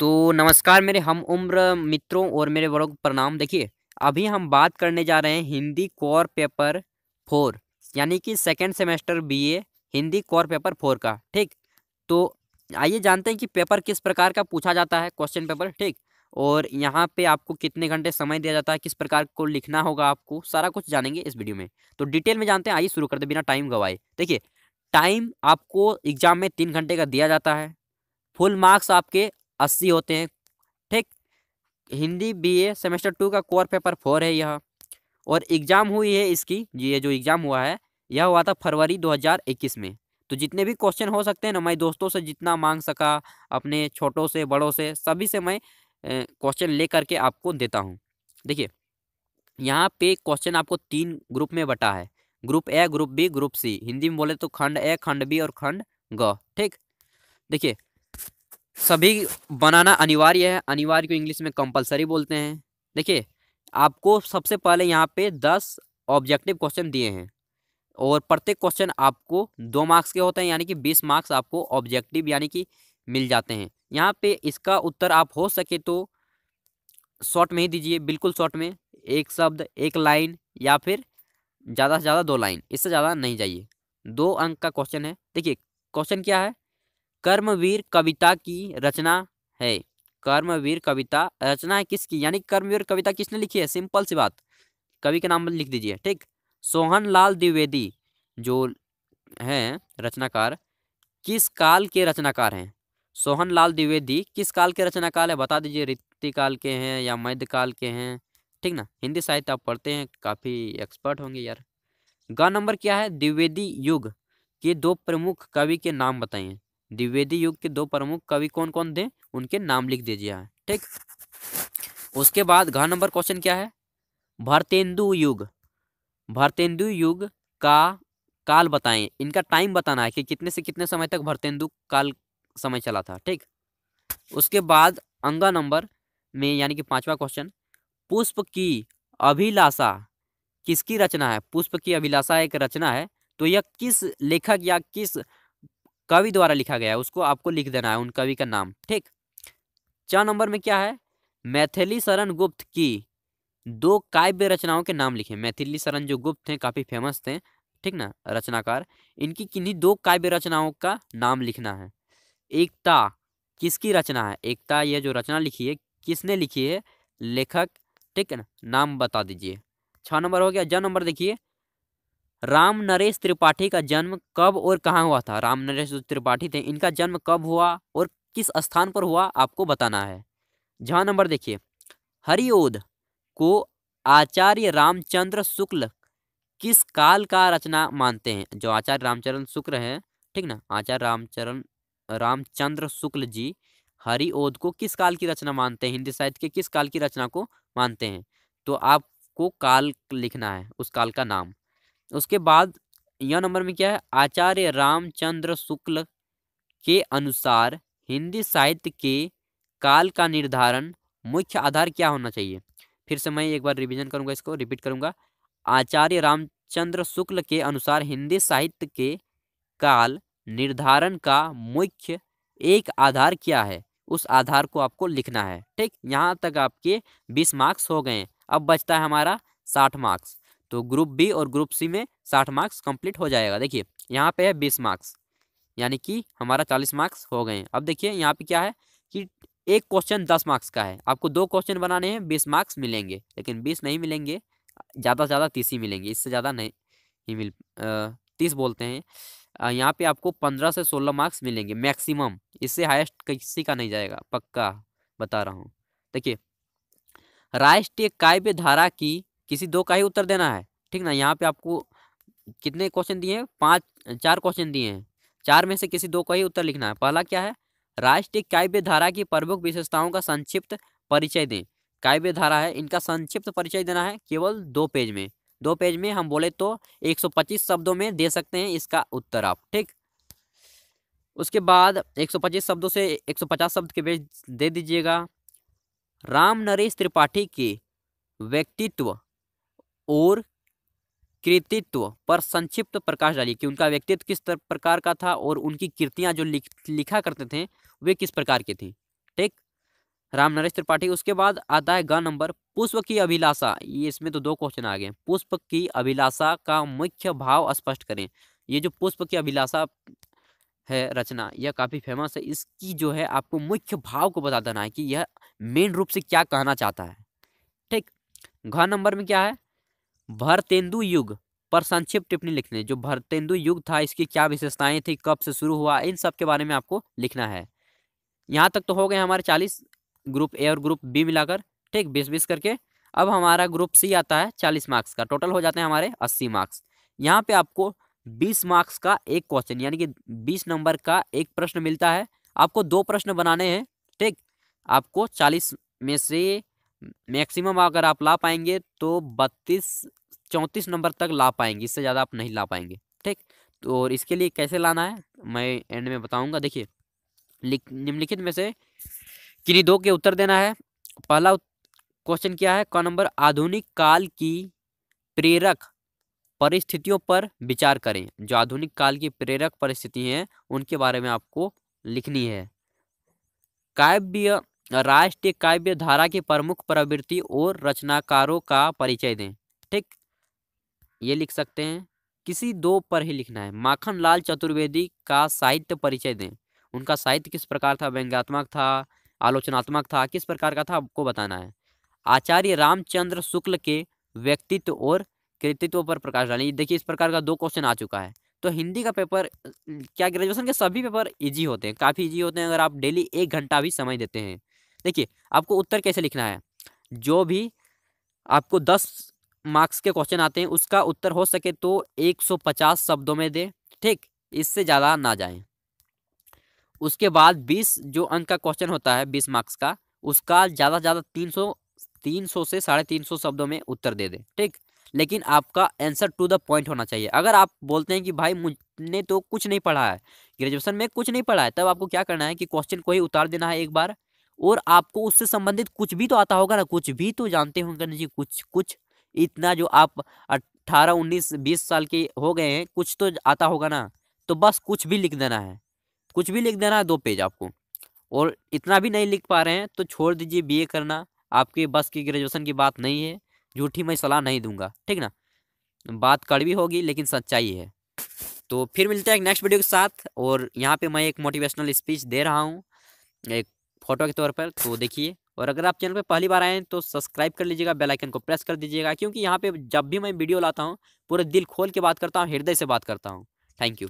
तो नमस्कार मेरे हम उम्र मित्रों और मेरे बड़ों को प्रणाम देखिए अभी हम बात करने जा रहे हैं हिंदी कोर पेपर फोर यानी कि second semester BA Hindi core paper four का ठीक तो आइए जानते हैं कि पेपर किस प्रकार का पूछा जाता है क्वेश्चन पेपर ठीक और यहाँ पे आपको कितने घंटे समय दिया जाता है किस प्रकार को लिखना होगा आपको सारा कुछ जानेंगे इस वीडियो में तो डिटेल में जानते हैं आइए शुरू कर दे बिना टाइम गवाए देखिए टाइम आपको एग्जाम में तीन घंटे का दिया जाता है फुल मार्क्स आपके अस्सी होते हैं ठीक हिंदी बीए सेमेस्टर टू का कोर पेपर फोर है यह और एग्ज़ाम हुई है इसकी ये जो एग्ज़ाम हुआ है यह हुआ था फरवरी 2021 में तो जितने भी क्वेश्चन हो सकते हैं ना मैं दोस्तों से जितना मांग सका अपने छोटों से बड़ों से सभी से मैं क्वेश्चन ले करके आपको देता हूँ देखिए यहाँ पे क्वेश्चन आपको तीन ग्रुप में बटा है group A group B group C Hindi में बोले तो खंड ए खंड बी और खंड ग ठीक देखिए सभी बनाना अनिवार्य है अनिवार्य को इंग्लिश में कंपलसरी बोलते हैं देखिए आपको सबसे पहले यहाँ पे दस ऑब्जेक्टिव क्वेश्चन दिए हैं और प्रत्येक क्वेश्चन आपको दो मार्क्स के होते हैं यानी कि बीस मार्क्स आपको ऑब्जेक्टिव यानी कि मिल जाते हैं यहाँ पे इसका उत्तर आप हो सके तो शॉर्ट में ही दीजिए बिल्कुल शॉर्ट में एक शब्द एक लाइन या फिर ज़्यादा से ज़्यादा दो लाइन इससे ज़्यादा नहीं जाइए दो अंक का क्वेश्चन है देखिए क्वेश्चन क्या है कर्मवीर कविता की रचना है कर्मवीर कविता रचना है किसकी यानी कर्मवीर कविता किसने लिखी है सिंपल सी बात कवि के नाम लिख दीजिए ठीक सोहन लाल द्विवेदी जो है रचनाकार किस काल के रचनाकार हैं सोहन लाल द्विवेदी किस काल के रचनाकार है बता दीजिए रित्ती काल के हैं या मध्य काल के हैं ठीक ना हिंदी साहित्य आप पढ़ते हैं काफ़ी एक्सपर्ट होंगे यार ग नंबर क्या है द्विवेदी युग के दो प्रमुख कवि के नाम बताइए द्विवेदी युग के दो प्रमुख कवि कौन कौन थे उनके नाम लिख दीजिए यहाँ ठीक उसके बाद घर नंबर क्वेश्चन क्या है भरतेंदु युग भरतेंदु युग का काल बताएं इनका टाइम बताना है कि कितने से कितने समय तक भरतेंदु काल समय चला था ठीक उसके बाद अंगा नंबर में यानी कि पांचवा क्वेश्चन पुष्प की अभिलाषा किसकी रचना है पुष्प की अभिलाषा एक रचना है तो यह किस लेखक या किस कवि द्वारा लिखा गया है उसको आपको लिख देना है उन कवि का नाम ठीक चार नंबर में क्या है मैथिली शरण गुप्त की दो काव्य रचनाओं के नाम लिखे मैथिली शरण जो गुप्त हैं काफ़ी फेमस थे ठीक ना रचनाकार इनकी किन्हीं दो काव्य रचनाओं का नाम लिखना है एकता किसकी रचना है एकता यह जो रचना लिखी है किसने लिखी है लेखक ठीक है ना नाम बता दीजिए छः नंबर हो गया ज नंबर देखिए राम नरेश त्रिपाठी का जन्म कब और कहाँ हुआ था राम नरेश त्रिपाठी थे इनका जन्म कब हुआ और किस स्थान पर हुआ आपको बताना है जहाँ नंबर देखिए हरिओद को आचार्य रामचंद्र शुक्ल किस काल का रचना मानते हैं जो आचार्य रामचरण शुक्ल हैं ठीक ना आचार्य रामचरण रामचंद्र शुक्ल जी हरिओद को किस काल की रचना मानते हैं हिंदी साहित्य के किस काल की रचना को मानते हैं तो आपको काल लिखना है उस काल का नाम उसके बाद यह नंबर में क्या है आचार्य रामचंद्र शुक्ल के अनुसार हिंदी साहित्य के काल का निर्धारण मुख्य आधार क्या होना चाहिए फिर से मैं एक बार रिवीजन करूंगा इसको रिपीट करूंगा आचार्य रामचंद्र शुक्ल के अनुसार हिंदी साहित्य के काल निर्धारण का मुख्य एक आधार क्या है उस आधार को आपको लिखना है ठीक यहाँ तक आपके बीस मार्क्स हो गए अब बचता है हमारा साठ मार्क्स तो ग्रुप बी और ग्रुप सी में साठ मार्क्स कंप्लीट हो जाएगा देखिए यहाँ पे है बीस मार्क्स यानी कि हमारा चालीस मार्क्स हो गए अब देखिए यहाँ पे क्या है कि एक क्वेश्चन दस मार्क्स का है आपको दो क्वेश्चन बनाने हैं बीस मार्क्स मिलेंगे लेकिन बीस नहीं मिलेंगे ज़्यादा से ज़्यादा तीस ही मिलेंगे इससे ज़्यादा नहीं ही मिल तीस बोलते हैं यहाँ पे आपको पंद्रह से सोलह मार्क्स मिलेंगे मैक्सिमम इससे हाइस्ट किसी का नहीं जाएगा पक्का बता रहा हूँ देखिए राष्ट्रीय काव्य धारा की किसी दो का ही उत्तर देना है ठीक ना यहाँ पे आपको कितने क्वेश्चन दिए हैं पाँच चार क्वेश्चन दिए हैं चार में से किसी दो का ही उत्तर लिखना है पहला क्या है राष्ट्रीय काव्य धारा की प्रमुख विशेषताओं का संक्षिप्त परिचय दें काव्य धारा है इनका संक्षिप्त परिचय देना है केवल दो पेज में दो पेज में हम बोले तो एक शब्दों में दे सकते हैं इसका उत्तर आप ठीक उसके बाद 125 शब्दों से 150 शब्द के बीच दे दीजिएगा राम नरेश त्रिपाठी के व्यक्तित्व और कृतित्व पर संक्षिप्त प्रकाश डालिए कि उनका व्यक्तित्व किस प्रकार का था और उनकी कृतियाँ जो लिख, लिखा करते थे वे किस प्रकार की थी ठीक राम नरेश त्रिपाठी उसके बाद आता है ग नंबर पुष्प की अभिलाषा ये इसमें तो दो क्वेश्चन आ गए पुष्प की अभिलाषा का मुख्य भाव स्पष्ट करें ये जो पुष्प की अभिलाषा है रचना यह काफ़ी फेमस है इसकी जो है आपको मुख्य भाव को बता देना है कि यह मेन रूप से क्या कहना चाहता है ठीक घ नंबर में क्या है भरतेंदु युग पर संक्षिप्त टिप्पणी लिखने जो भरतेंदु युग था इसकी क्या विशेषताएं थी कब से शुरू हुआ इन सब के बारे में आपको लिखना है यहाँ तक तो हो गए हमारे चालीस ग्रुप ए और ग्रुप बी मिलाकर ठीक बीस बीस करके अब हमारा ग्रुप सी आता है चालीस मार्क्स का टोटल हो जाते हैं हमारे अस्सी मार्क्स यहाँ पे आपको बीस मार्क्स का एक क्वेश्चन यानी कि बीस नंबर का एक प्रश्न मिलता है आपको दो प्रश्न बनाने हैं ठीक आपको चालीस में से मैक्सिमम अगर आप ला पाएंगे तो बत्तीस चौंतीस नंबर तक ला पाएंगे इससे ज़्यादा आप नहीं ला पाएंगे ठीक तो और इसके लिए कैसे लाना है मैं एंड में बताऊंगा देखिए निम्नलिखित में से किन्हीं दो के उत्तर देना है पहला क्वेश्चन क्या है कौन नंबर आधुनिक काल की प्रेरक परिस्थितियों पर विचार करें जो आधुनिक काल की प्रेरक परिस्थिति हैं उनके बारे में आपको लिखनी है काव्य राष्ट्रीय काव्य धारा की प्रमुख प्रवृत्ति और रचनाकारों का परिचय दें ठीक ये लिख सकते हैं किसी दो पर ही लिखना है माखन लाल चतुर्वेदी का साहित्य परिचय दें उनका साहित्य किस प्रकार था व्यंग्यात्मक था आलोचनात्मक था किस प्रकार का था आपको बताना है आचार्य रामचंद्र शुक्ल के व्यक्तित्व और कृतित्व पर प्रकाश डालें देखिए इस प्रकार का दो क्वेश्चन आ चुका है तो हिंदी का पेपर क्या ग्रेजुएशन के सभी पेपर इजी होते हैं काफ़ी इजी होते हैं अगर आप डेली एक घंटा भी समय देते हैं देखिए आपको उत्तर कैसे लिखना है जो भी आपको दस मार्क्स के क्वेश्चन आते हैं उसका उत्तर हो सके तो एक सौ पचास शब्दों में दे ठीक इससे ज़्यादा ना जाए उसके बाद बीस जो अंक का क्वेश्चन होता है बीस मार्क्स का उसका ज़्यादा से ज़्यादा तीन सौ से साढ़े तीन सौ शब्दों में उत्तर दे दे ठीक लेकिन आपका आंसर टू द पॉइंट होना चाहिए अगर आप बोलते हैं कि भाई मुझने तो कुछ नहीं पढ़ा है ग्रेजुएशन में कुछ नहीं पढ़ा है तब आपको क्या करना है कि क्वेश्चन को ही उतार देना है एक बार और आपको उससे संबंधित कुछ भी तो आता होगा ना कुछ भी तो जानते होंगे ना जी कुछ कुछ इतना जो आप अट्ठारह उन्नीस बीस साल के हो गए हैं कुछ तो आता होगा ना तो बस कुछ भी लिख देना है कुछ भी लिख देना है दो पेज आपको और इतना भी नहीं लिख पा रहे हैं तो छोड़ दीजिए बीए करना आपके बस की ग्रेजुएशन की बात नहीं है झूठी मैं सलाह नहीं दूंगा ठीक ना बात कड़वी होगी लेकिन सच्चाई है तो फिर मिलते हैं नेक्स्ट वीडियो के साथ और यहाँ पे मैं एक मोटिवेशनल स्पीच दे रहा हूँ एक फोटो के तौर पर तो देखिए और अगर आप चैनल पर पहली बार आएँ तो सब्सक्राइब कर लीजिएगा बेल आइकन को प्रेस कर दीजिएगा क्योंकि यहाँ पे जब भी मैं वीडियो लाता हूँ पूरे दिल खोल के बात करता हूँ हृदय से बात करता हूँ थैंक यू